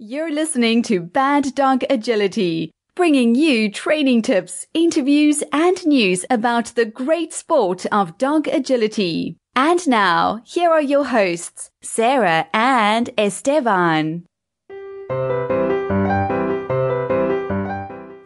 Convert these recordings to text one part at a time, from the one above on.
You're listening to Bad Dog Agility, bringing you training tips, interviews, and news about the great sport of dog agility. And now, here are your hosts, Sarah and Esteban.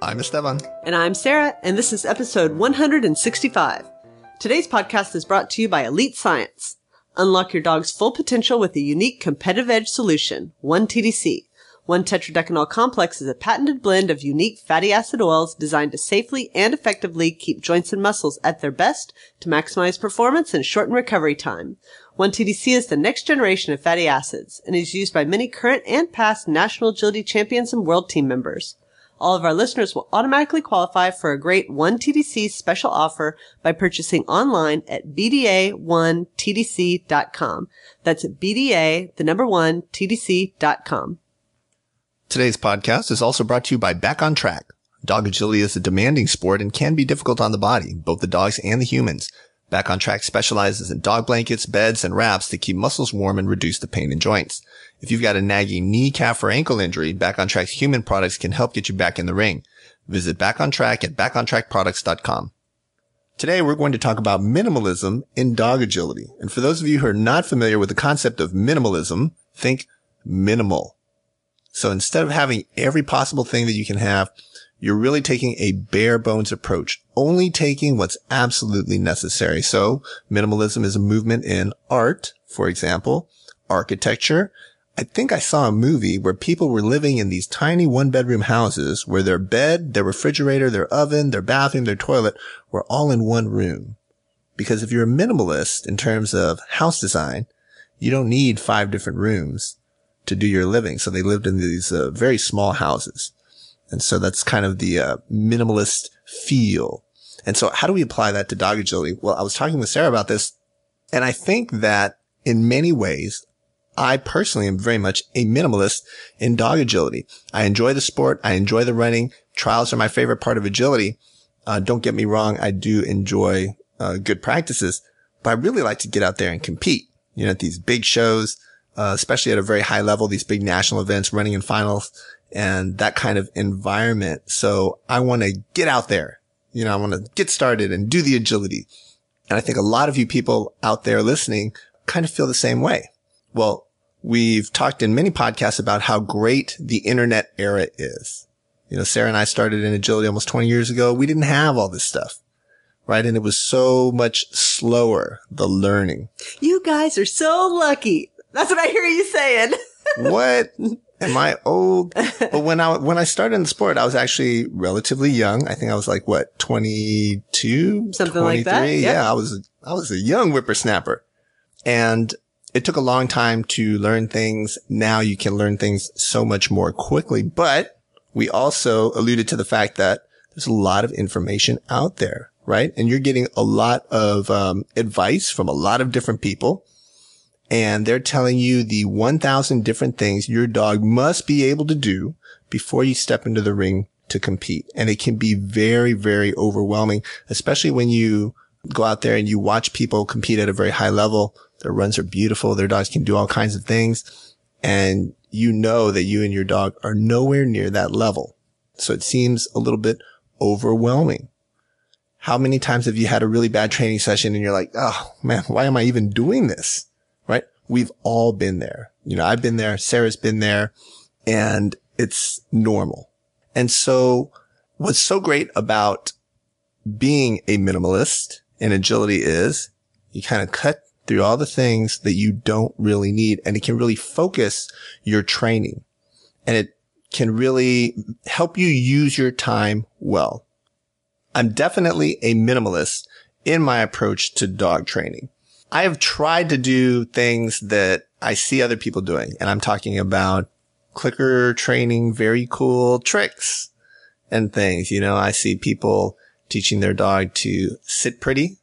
I'm Esteban. And I'm Sarah, and this is episode 165. Today's podcast is brought to you by Elite Science. Unlock your dog's full potential with a unique competitive edge solution, 1TDC. One tetradecanol complex is a patented blend of unique fatty acid oils designed to safely and effectively keep joints and muscles at their best to maximize performance and shorten recovery time. 1TDC is the next generation of fatty acids and is used by many current and past national agility champions and world team members. All of our listeners will automatically qualify for a great 1TDC special offer by purchasing online at bda1tdc.com. That's bda, the number 1, tdc.com. Today's podcast is also brought to you by Back on Track. Dog agility is a demanding sport and can be difficult on the body, both the dogs and the humans. Back on Track specializes in dog blankets, beds, and wraps to keep muscles warm and reduce the pain in joints. If you've got a nagging knee, calf, or ankle injury, Back on Track's human products can help get you back in the ring. Visit Back on Track at backontrackproducts.com. Today we're going to talk about minimalism in dog agility. And for those of you who are not familiar with the concept of minimalism, think minimal so instead of having every possible thing that you can have, you're really taking a bare bones approach, only taking what's absolutely necessary. So minimalism is a movement in art, for example, architecture. I think I saw a movie where people were living in these tiny one bedroom houses where their bed, their refrigerator, their oven, their bathroom, their toilet were all in one room. Because if you're a minimalist in terms of house design, you don't need five different rooms to do your living. So they lived in these uh, very small houses. And so that's kind of the uh, minimalist feel. And so how do we apply that to dog agility? Well, I was talking with Sarah about this and I think that in many ways, I personally am very much a minimalist in dog agility. I enjoy the sport. I enjoy the running. Trials are my favorite part of agility. Uh, don't get me wrong. I do enjoy uh, good practices, but I really like to get out there and compete, you know, at these big shows, uh, especially at a very high level, these big national events, running in finals and that kind of environment. So I want to get out there. You know, I want to get started and do the agility. And I think a lot of you people out there listening kind of feel the same way. Well, we've talked in many podcasts about how great the internet era is. You know, Sarah and I started in agility almost 20 years ago. We didn't have all this stuff. Right. And it was so much slower, the learning. You guys are so lucky. That's what I hear you saying. what? Am I old? But when I, when I started in the sport, I was actually relatively young. I think I was like, what, 22? Something 23? like that. Yeah. yeah. I was, I was a young whippersnapper and it took a long time to learn things. Now you can learn things so much more quickly, but we also alluded to the fact that there's a lot of information out there, right? And you're getting a lot of um, advice from a lot of different people and they're telling you the 1000 different things your dog must be able to do before you step into the ring to compete. And it can be very, very overwhelming, especially when you go out there and you watch people compete at a very high level. Their runs are beautiful. Their dogs can do all kinds of things. And you know that you and your dog are nowhere near that level. So it seems a little bit overwhelming. How many times have you had a really bad training session and you're like, Oh man, why am I even doing this? We've all been there. You know, I've been there. Sarah's been there and it's normal. And so what's so great about being a minimalist and agility is you kind of cut through all the things that you don't really need and it can really focus your training and it can really help you use your time well. I'm definitely a minimalist in my approach to dog training. I have tried to do things that I see other people doing. And I'm talking about clicker training, very cool tricks and things. You know, I see people teaching their dog to sit pretty,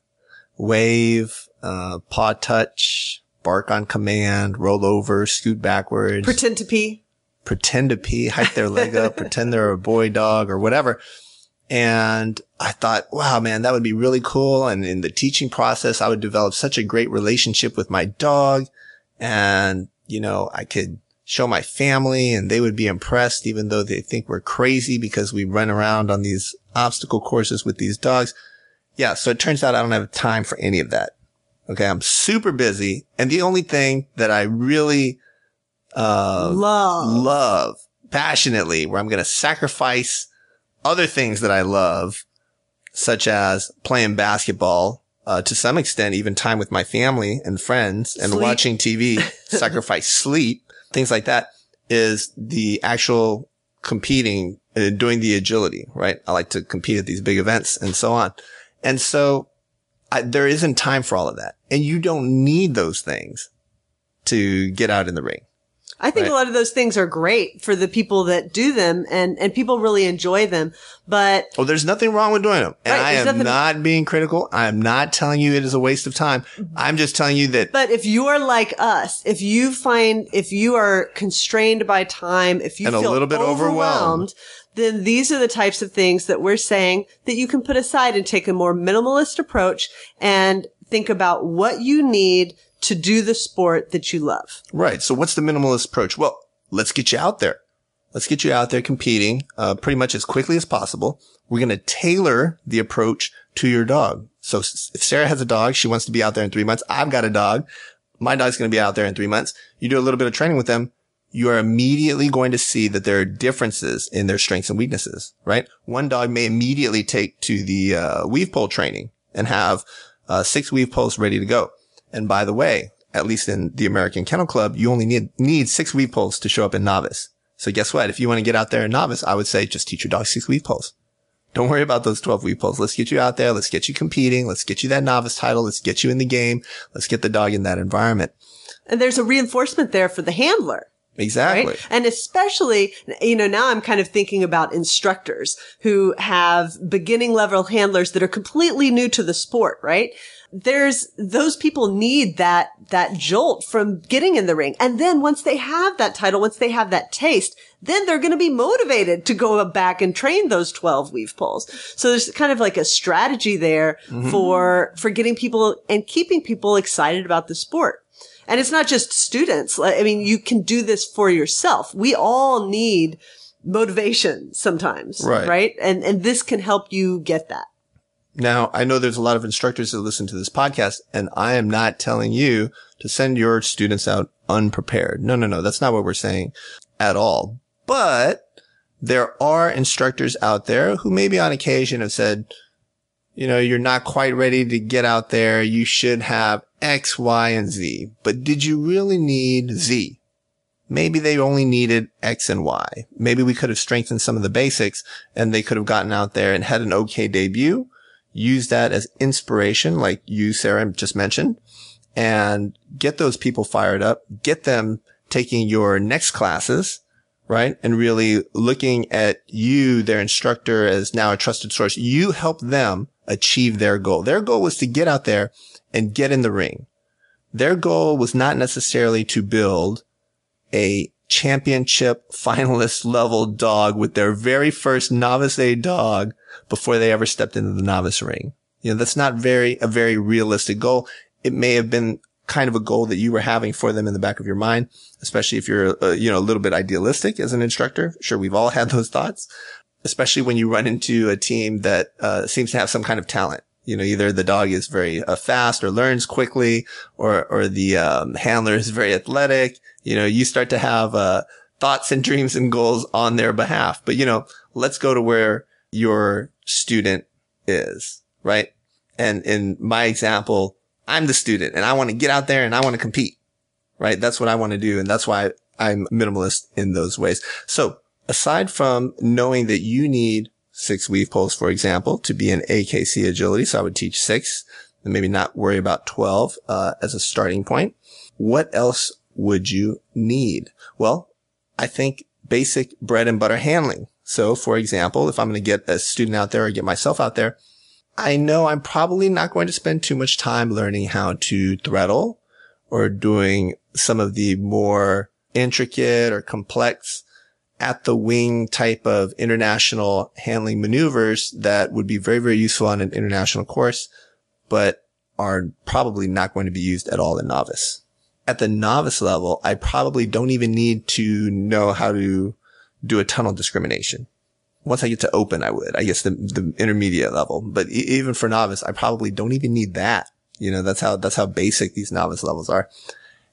wave, uh, paw touch, bark on command, roll over, scoot backwards, pretend to pee, pretend to pee, hike their leg up, pretend they're a boy dog or whatever. And I thought, wow, man, that would be really cool. And in the teaching process, I would develop such a great relationship with my dog. And, you know, I could show my family and they would be impressed, even though they think we're crazy because we run around on these obstacle courses with these dogs. Yeah. So it turns out I don't have time for any of that. Okay. I'm super busy. And the only thing that I really, uh, love, love passionately where I'm going to sacrifice other things that I love, such as playing basketball, uh, to some extent, even time with my family and friends and sleep. watching TV, sacrifice sleep, things like that is the actual competing and doing the agility, right? I like to compete at these big events and so on. And so I, there isn't time for all of that. And you don't need those things to get out in the ring. I think right. a lot of those things are great for the people that do them and, and people really enjoy them. But Oh, there's nothing wrong with doing them. And right, I am nothing- not being critical. I'm not telling you it is a waste of time. Mm-hmm. I'm just telling you that. But if you are like us, if you find, if you are constrained by time, if you and feel a little bit overwhelmed, overwhelmed then these are the types of things that we're saying that you can put aside and take a more minimalist approach and think about what you need to do the sport that you love. Right. So what's the minimalist approach? Well, let's get you out there. Let's get you out there competing uh, pretty much as quickly as possible. We're going to tailor the approach to your dog. So if Sarah has a dog, she wants to be out there in three months. I've got a dog. My dog's going to be out there in three months. You do a little bit of training with them. You are immediately going to see that there are differences in their strengths and weaknesses, right? One dog may immediately take to the uh, weave pole training and have uh, six weave poles ready to go. And by the way, at least in the American Kennel Club, you only need, need six weave poles to show up in novice. So guess what? If you want to get out there in novice, I would say just teach your dog six weave poles. Don't worry about those 12 weave poles. Let's get you out there. Let's get you competing. Let's get you that novice title. Let's get you in the game. Let's get the dog in that environment. And there's a reinforcement there for the handler. Exactly. Right? And especially, you know, now I'm kind of thinking about instructors who have beginning level handlers that are completely new to the sport, right? there's those people need that that jolt from getting in the ring. And then once they have that title, once they have that taste, then they're going to be motivated to go back and train those 12 weave pulls. So there's kind of like a strategy there mm-hmm. for for getting people and keeping people excited about the sport. And it's not just students. I mean, you can do this for yourself. We all need motivation sometimes, right? right? And and this can help you get that. Now, I know there's a lot of instructors that listen to this podcast, and I am not telling you to send your students out unprepared. No, no, no. That's not what we're saying at all. But there are instructors out there who maybe on occasion have said, you know, you're not quite ready to get out there. You should have X, Y, and Z. But did you really need Z? Maybe they only needed X and Y. Maybe we could have strengthened some of the basics and they could have gotten out there and had an okay debut use that as inspiration, like you, Sarah, just mentioned, and get those people fired up, get them taking your next classes, right? And really looking at you, their instructor as now a trusted source. You help them achieve their goal. Their goal was to get out there and get in the ring. Their goal was not necessarily to build a championship finalist level dog with their very first novice A dog before they ever stepped into the novice ring. You know, that's not very, a very realistic goal. It may have been kind of a goal that you were having for them in the back of your mind, especially if you're, uh, you know, a little bit idealistic as an instructor. Sure, we've all had those thoughts, especially when you run into a team that uh, seems to have some kind of talent. You know, either the dog is very uh, fast or learns quickly, or or the um, handler is very athletic. You know, you start to have uh, thoughts and dreams and goals on their behalf. But you know, let's go to where your student is, right? And in my example, I'm the student and I want to get out there and I want to compete, right? That's what I want to do. And that's why I'm minimalist in those ways. So aside from knowing that you need six weave poles, for example, to be an AKC agility. So I would teach six and maybe not worry about 12 uh, as a starting point. What else would you need? Well, I think basic bread and butter handling so for example, if I'm going to get a student out there or get myself out there, I know I'm probably not going to spend too much time learning how to threadle or doing some of the more intricate or complex at the wing type of international handling maneuvers that would be very, very useful on an international course, but are probably not going to be used at all in novice. At the novice level, I probably don't even need to know how to do a tunnel discrimination. Once I get to open, I would, I guess the, the intermediate level, but e- even for novice, I probably don't even need that. You know, that's how, that's how basic these novice levels are.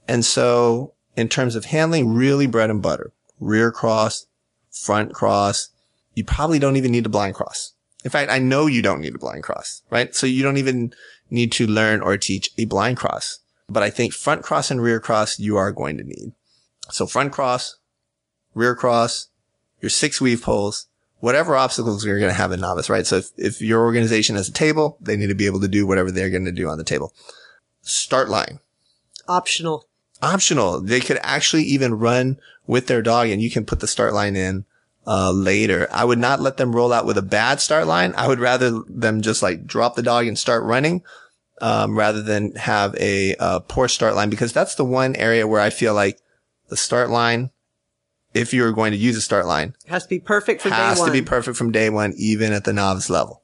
And so in terms of handling, really bread and butter, rear cross, front cross, you probably don't even need a blind cross. In fact, I know you don't need a blind cross, right? So you don't even need to learn or teach a blind cross. But I think front cross and rear cross you are going to need. So front cross, rear cross, your six weave poles, whatever obstacles you're going to have a novice, right? So if, if your organization has a table, they need to be able to do whatever they're going to do on the table. Start line. Optional. Optional. They could actually even run with their dog and you can put the start line in. Uh, later, I would not let them roll out with a bad start line. I would rather them just like drop the dog and start running, um, rather than have a, a uh, poor start line because that's the one area where I feel like the start line if you are going to use a start line. It has to be perfect from has day one. to be perfect from day one, even at the novice level.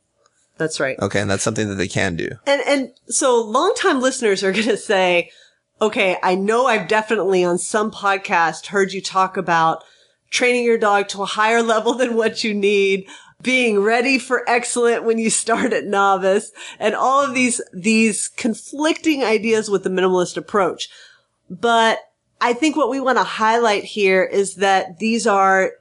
That's right. Okay. And that's something that they can do. And, and so longtime listeners are going to say, okay, I know I've definitely on some podcast heard you talk about training your dog to a higher level than what you need, being ready for excellent when you start at novice and all of these, these conflicting ideas with the minimalist approach. But I think what we want to highlight here is that these are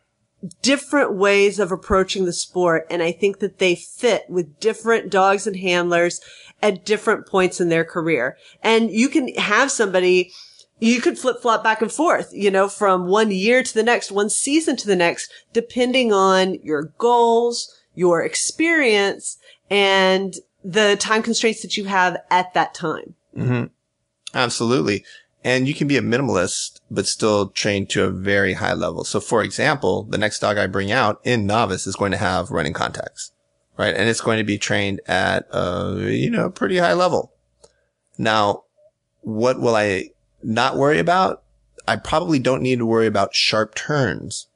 different ways of approaching the sport. And I think that they fit with different dogs and handlers at different points in their career. And you can have somebody you could flip flop back and forth, you know, from one year to the next, one season to the next, depending on your goals, your experience, and the time constraints that you have at that time. Mm-hmm. Absolutely. And you can be a minimalist, but still trained to a very high level. So for example, the next dog I bring out in novice is going to have running contacts, right? And it's going to be trained at a, you know, pretty high level. Now, what will I not worry about? I probably don't need to worry about sharp turns.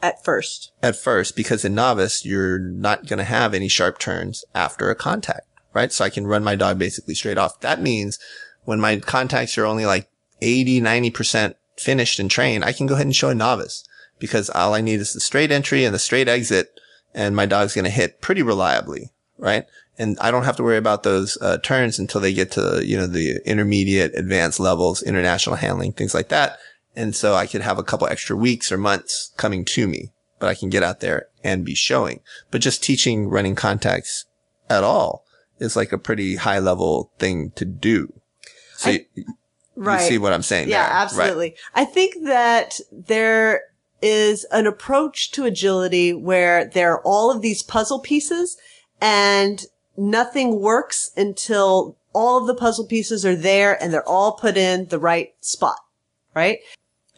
At first. At first, because in novice, you're not going to have any sharp turns after a contact, right? So I can run my dog basically straight off. That means when my contacts are only like 80, 90% finished and trained, I can go ahead and show a novice because all I need is the straight entry and the straight exit and my dog's going to hit pretty reliably. Right. And I don't have to worry about those uh, turns until they get to, you know, the intermediate advanced levels, international handling, things like that. And so I could have a couple extra weeks or months coming to me, but I can get out there and be showing, but just teaching running contacts at all is like a pretty high level thing to do. So I, you, Right. You see what I'm saying? Yeah, there. absolutely. Right. I think that there is an approach to agility where there are all of these puzzle pieces and nothing works until all of the puzzle pieces are there and they're all put in the right spot. Right.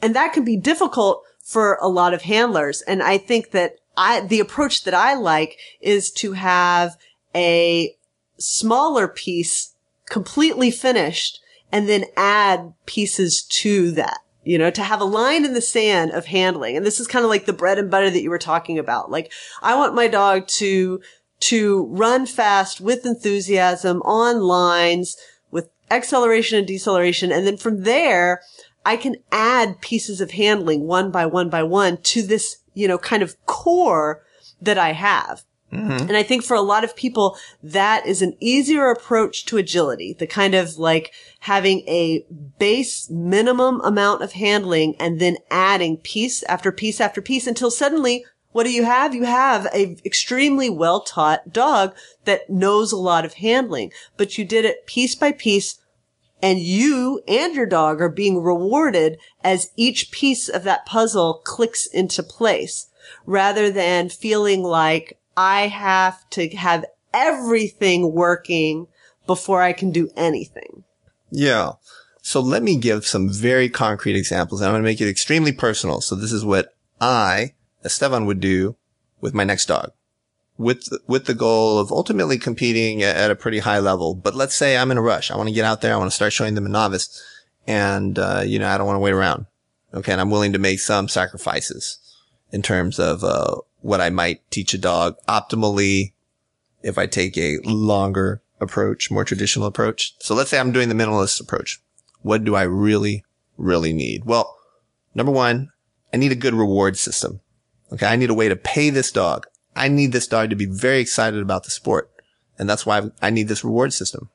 And that can be difficult for a lot of handlers. And I think that I, the approach that I like is to have a smaller piece completely finished and then add pieces to that you know, to have a line in the sand of handling. And this is kind of like the bread and butter that you were talking about. Like, I want my dog to, to run fast with enthusiasm on lines with acceleration and deceleration. And then from there, I can add pieces of handling one by one by one to this, you know, kind of core that I have. Mm-hmm. And I think for a lot of people, that is an easier approach to agility, the kind of like having a base minimum amount of handling and then adding piece after piece after piece until suddenly what do you have? You have a extremely well taught dog that knows a lot of handling, but you did it piece by piece and you and your dog are being rewarded as each piece of that puzzle clicks into place rather than feeling like I have to have everything working before I can do anything. Yeah. So let me give some very concrete examples. I'm going to make it extremely personal. So this is what I, Esteban, would do with my next dog with, with the goal of ultimately competing at a pretty high level. But let's say I'm in a rush. I want to get out there. I want to start showing them a novice and, uh, you know, I don't want to wait around. Okay. And I'm willing to make some sacrifices in terms of, uh, what I might teach a dog optimally if I take a longer approach, more traditional approach. So let's say I'm doing the minimalist approach. What do I really, really need? Well, number one, I need a good reward system. Okay. I need a way to pay this dog. I need this dog to be very excited about the sport. And that's why I need this reward system.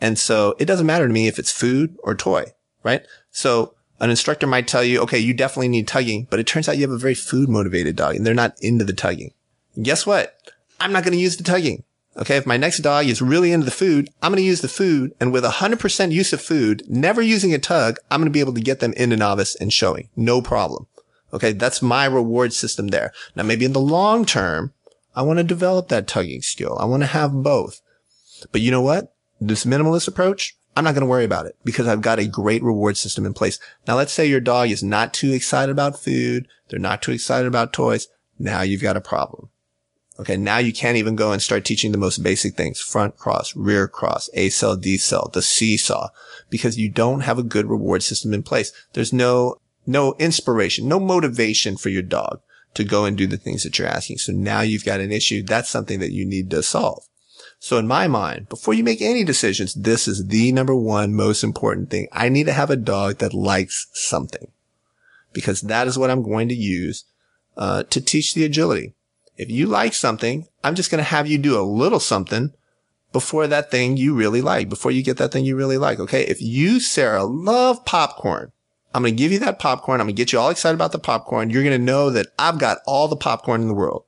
And so it doesn't matter to me if it's food or toy, right? So an instructor might tell you, okay, you definitely need tugging, but it turns out you have a very food motivated dog and they're not into the tugging. And guess what? I'm not going to use the tugging. Okay. If my next dog is really into the food, I'm going to use the food. And with 100% use of food, never using a tug, I'm going to be able to get them into novice and showing. No problem. Okay. That's my reward system there. Now, maybe in the long term, I want to develop that tugging skill. I want to have both. But you know what? This minimalist approach, I'm not going to worry about it because I've got a great reward system in place. Now, let's say your dog is not too excited about food. They're not too excited about toys. Now you've got a problem. Okay. Now you can't even go and start teaching the most basic things, front cross, rear cross, A cell, D cell, the seesaw, because you don't have a good reward system in place. There's no, no inspiration, no motivation for your dog to go and do the things that you're asking. So now you've got an issue. That's something that you need to solve. So in my mind, before you make any decisions, this is the number one most important thing. I need to have a dog that likes something because that is what I'm going to use uh, to teach the agility. If you like something, I'm just going to have you do a little something before that thing you really like, before you get that thing you really like. Okay. If you, Sarah, love popcorn, I'm going to give you that popcorn. I'm going to get you all excited about the popcorn. You're going to know that I've got all the popcorn in the world.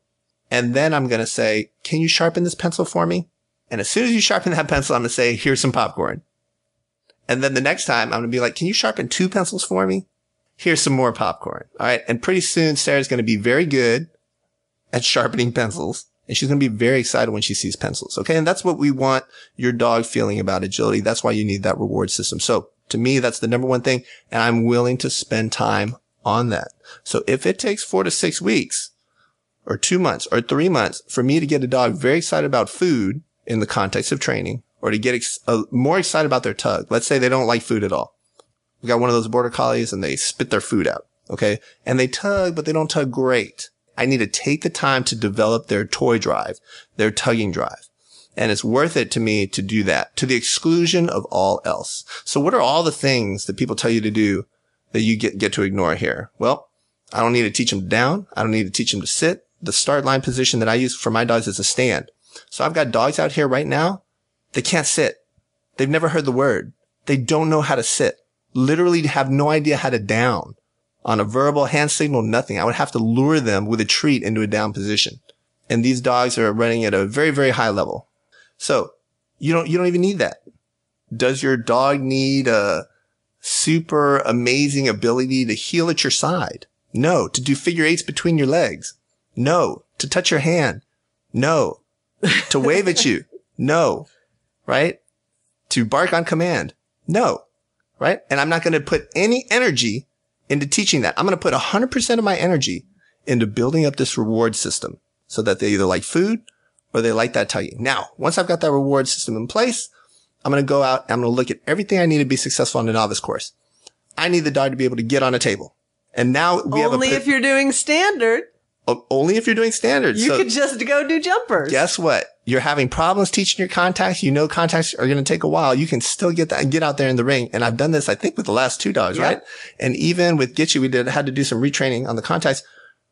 And then I'm going to say, can you sharpen this pencil for me? And as soon as you sharpen that pencil, I'm going to say, here's some popcorn. And then the next time I'm going to be like, can you sharpen two pencils for me? Here's some more popcorn. All right. And pretty soon Sarah's going to be very good at sharpening pencils and she's going to be very excited when she sees pencils. Okay. And that's what we want your dog feeling about agility. That's why you need that reward system. So to me, that's the number one thing. And I'm willing to spend time on that. So if it takes four to six weeks or two months or three months for me to get a dog very excited about food, in the context of training or to get ex- uh, more excited about their tug. Let's say they don't like food at all. We got one of those border collies and they spit their food out. Okay. And they tug, but they don't tug great. I need to take the time to develop their toy drive, their tugging drive. And it's worth it to me to do that to the exclusion of all else. So what are all the things that people tell you to do that you get, get to ignore here? Well, I don't need to teach them down. I don't need to teach them to sit. The start line position that I use for my dogs is a stand. So I've got dogs out here right now. They can't sit. They've never heard the word. They don't know how to sit. Literally have no idea how to down on a verbal hand signal, nothing. I would have to lure them with a treat into a down position. And these dogs are running at a very, very high level. So you don't, you don't even need that. Does your dog need a super amazing ability to heel at your side? No. To do figure eights between your legs? No. To touch your hand? No to wave at you. No. Right? To bark on command. No. Right? And I'm not going to put any energy into teaching that. I'm going to put 100% of my energy into building up this reward system so that they either like food or they like that tugging. Now, once I've got that reward system in place, I'm going to go out I'm going to look at everything I need to be successful in the novice course. I need the dog to be able to get on a table. And now we Only have a, if you're doing standard only if you're doing standards. You so could just go do jumpers. Guess what? You're having problems teaching your contacts. You know, contacts are going to take a while. You can still get that and get out there in the ring. And I've done this, I think with the last two dogs, yep. right? And even with Gitchy, we did, had to do some retraining on the contacts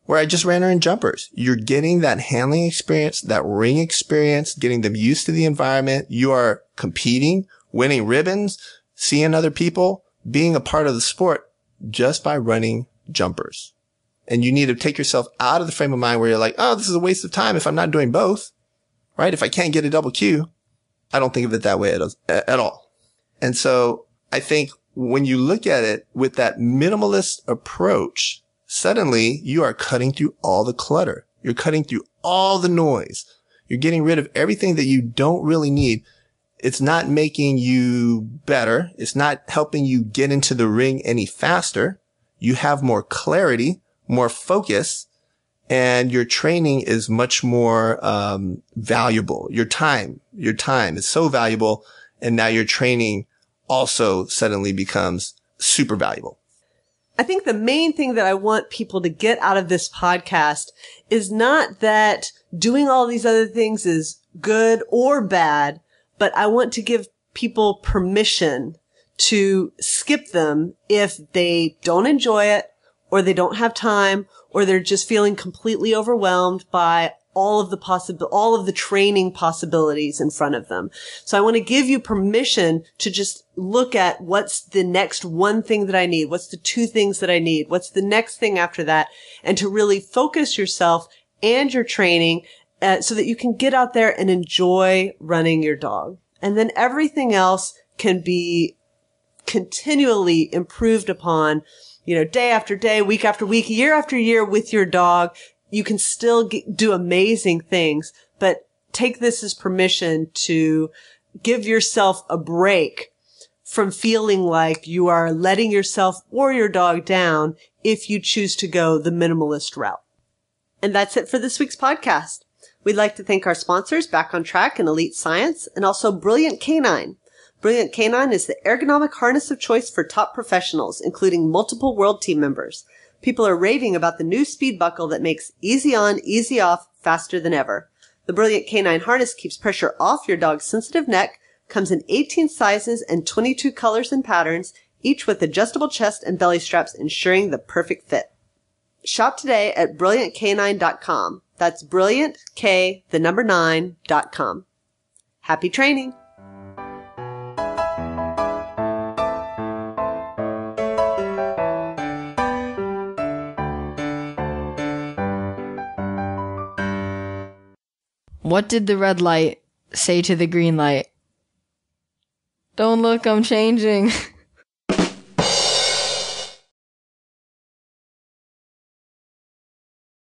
where I just ran her in jumpers. You're getting that handling experience, that ring experience, getting them used to the environment. You are competing, winning ribbons, seeing other people, being a part of the sport just by running jumpers. And you need to take yourself out of the frame of mind where you're like, oh, this is a waste of time if I'm not doing both, right? If I can't get a double Q, I don't think of it that way at, at all. And so I think when you look at it with that minimalist approach, suddenly you are cutting through all the clutter. You're cutting through all the noise. You're getting rid of everything that you don't really need. It's not making you better. It's not helping you get into the ring any faster. You have more clarity more focus and your training is much more um, valuable. Your time, your time is so valuable, and now your training also suddenly becomes super valuable. I think the main thing that I want people to get out of this podcast is not that doing all these other things is good or bad, but I want to give people permission to skip them if they don't enjoy it or they don't have time or they're just feeling completely overwhelmed by all of the possible, all of the training possibilities in front of them. So I want to give you permission to just look at what's the next one thing that I need? What's the two things that I need? What's the next thing after that? And to really focus yourself and your training uh, so that you can get out there and enjoy running your dog. And then everything else can be continually improved upon, you know, day after day, week after week, year after year with your dog. You can still do amazing things, but take this as permission to give yourself a break from feeling like you are letting yourself or your dog down if you choose to go the minimalist route. And that's it for this week's podcast. We'd like to thank our sponsors, Back on Track and Elite Science, and also Brilliant Canine. Brilliant Canine is the ergonomic harness of choice for top professionals, including multiple world team members. People are raving about the new speed buckle that makes easy on, easy off faster than ever. The Brilliant Canine harness keeps pressure off your dog's sensitive neck, comes in 18 sizes and 22 colors and patterns, each with adjustable chest and belly straps ensuring the perfect fit. Shop today at brilliantcanine.com. That's brilliant, K, the number nine, dot com. Happy training! What did the red light say to the green light? Don't look, I'm changing.